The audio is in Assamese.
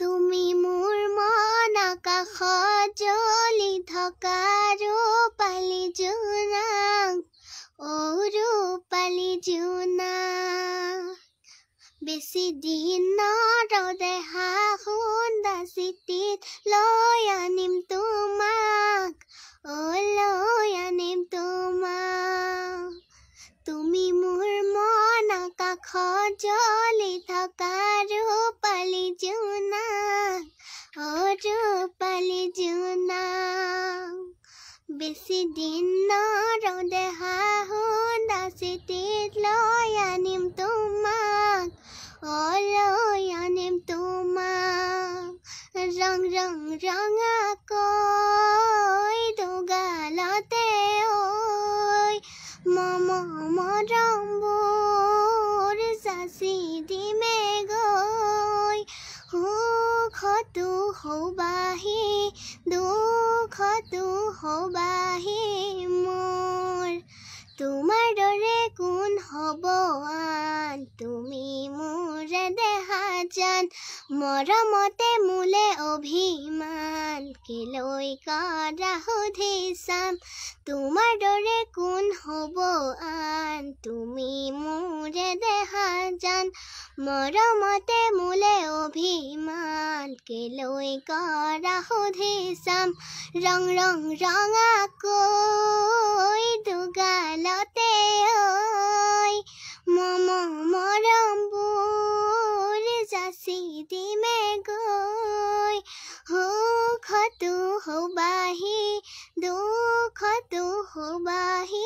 তুমি মোৰ মন আকাশত জ্বলি থকা ৰূপালী জোনাক অ ৰূপালী জোনাক বেছি দিন দেহা সুন্দা চিটিত লৈ আনিম তোমাক অ লৈ আনিম তোমাক তুমি মোৰ মন আকাশত জ্বলি থকা ৰূপ পালি জুনা বেছি দিন ৰদে হাহো দাচিতি লৈ আনিম তোমাক অলৈ আনিম তোমাক ৰং ৰং ৰঙাকৈ দুগালতে ঐ মম মৰমবোৰ যাচি দিম তো হবাহি দুখ তো হবাহে মোৰ তোমাৰ দৰে কোন হ'ব আন তুমি মোৰে দেহা জান মৰমতে মোলে অভিমান কেলৈ কাৰা সুধি চাম তোমাৰ দৰে কোন হ'ব আন তুমি মোৰে দেহা জান মৰমতে মোলে অভিমান ফুলকে লৈ কৰা সুধি চাম ৰং ৰং আকৌ দুগালতে ঐ মম মৰমবোৰ যাচি দিমে গৈ সুখটো হবাহি দুখটো হবাহি